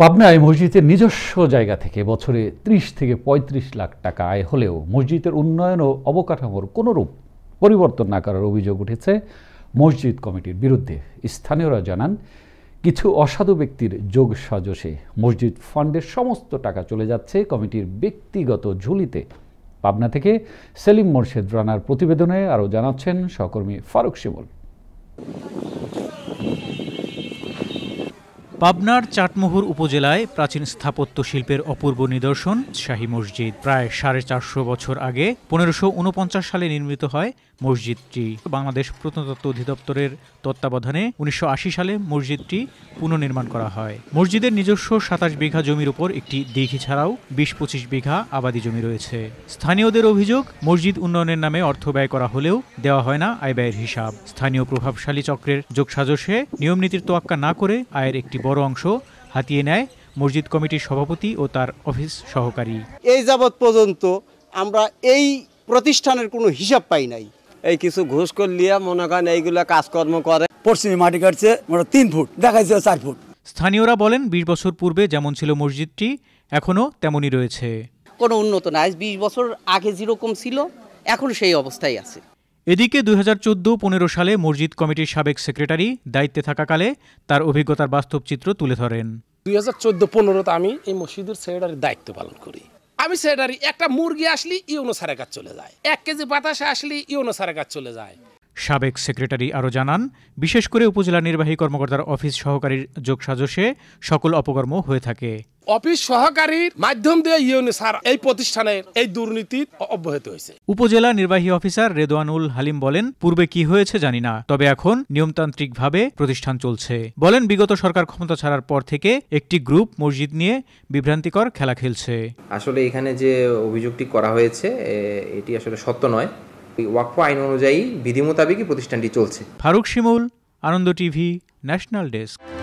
পাবনায় মসজিদের নিজস্ব জায়গা থেকে বছরে ৩০ থেকে ৩৫ লাখ টাকা আয় হলেও মসজিদের উন্নয়ন ও অবকাঠামোর কোনোরূপ পরিবর্তন না করার অভিযোগ উঠেছে মসজিদ কমিটির বিরুদ্ধে স্থানীয়রা জানান কিছু অসাধু ব্যক্তির যোগ সাজসে মসজিদ ফান্ডের সমস্ত টাকা চলে যাচ্ছে কমিটির ব্যক্তিগত ঝুলিতে পাবনা থেকে সেলিম মোর্শেদ রানার প্রতিবেদনে আরও জানাচ্ছেন সহকর্মী ফারুক শিমুল পাবনার চাটমোহর উপজেলায় প্রাচীন স্থাপত্য শিল্পের অপূর্ব নিদর্শন শাহী মসজিদ প্রায় সাড়ে চারশো বছর আগে পনেরোশো উনপঞ্চাশ সালে নির্মিত হয় মসজিদটি বাংলাদেশ প্রত্নতত্ত্ব অধিদপ্তরের তত্ত্বাবধানে উনিশশো সালে মসজিদটি পুনর্নির্মাণ করা হয় মসজিদের নিজস্ব সাতাশ বিঘা জমির উপর একটি দিঘি ছাড়াও বিশ পঁচিশ বিঘা আবাদি জমি রয়েছে স্থানীয়দের অভিযোগ মসজিদ উন্নয়নের নামে অর্থ ব্যয় করা হলেও দেওয়া হয় না আয় ব্যয়ের হিসাব স্থানীয় প্রভাবশালী চক্রের যোগসাজশে নিয়মনীতির তোয়াক্কা না করে আয়ের একটি বড় অংশ হাতিয়ে নেয় মসজিদ কমিটির সভাপতি ও তার অফিস সহকারী এই যাবৎ পর্যন্ত আমরা এই প্রতিষ্ঠানের কোনো হিসাব পাই নাই এই কিছু ঘুষ করলিয়া মনে করেন এইগুলো কাজকর্ম করে পশ্চিমী মাটি কাটছে মানে তিন ফুট দেখাইছে চার ফুট স্থানীয়রা বলেন বিশ বছর পূর্বে যেমন ছিল মসজিদটি এখনও তেমনই রয়েছে কোনো উন্নত না বিশ বছর আগে যেরকম ছিল এখন সেই অবস্থায় আছে এদিকে দুই হাজার চোদ্দো পনেরো সালে মসজিদ কমিটির সাবেক সেক্রেটারি দায়িত্বে থাকাকালে তার অভিজ্ঞতার বাস্তব চিত্র তুলে ধরেন দুই হাজার চোদ্দ পনেরোতে আমি এই মসজিদের সেক্রেটারির দায়িত্ব পালন করি আমি সেক্রেটারি একটা মুরগি আসলে ইউনো সারের কাজ চলে যায় এক কেজি বাতাসে আসলে ইউনো সারের কাজ চলে যায় সাবেক সেক্রেটারি আরও জানান বিশেষ করে উপজেলা নির্বাহী কর্মকর্তার অফিস সহকারীর যোগসাজশে সকল অপকর্ম হয়ে থাকে অফিস সহকারীর মাধ্যম দিয়ে ইউনি সার এই প্রতিষ্ঠানের এই দুর্নীতি অব্যাহত হয়েছে উপজেলা নির্বাহী অফিসার রেদওয়ানুল হালিম বলেন পূর্বে কি হয়েছে জানি না তবে এখন নিয়মতান্ত্রিকভাবে প্রতিষ্ঠান চলছে বলেন বিগত সরকার ক্ষমতা ছাড়ার পর থেকে একটি গ্রুপ মসজিদ নিয়ে বিভ্রান্তিকর খেলা খেলছে আসলে এখানে যে অভিযোগটি করা হয়েছে এটি আসলে সত্য নয় ওয়াকফ আইন অনুযায়ী বিধি মোতাবেকই প্রতিষ্ঠানটি চলছে Faruk Shimul Ananda TV national desk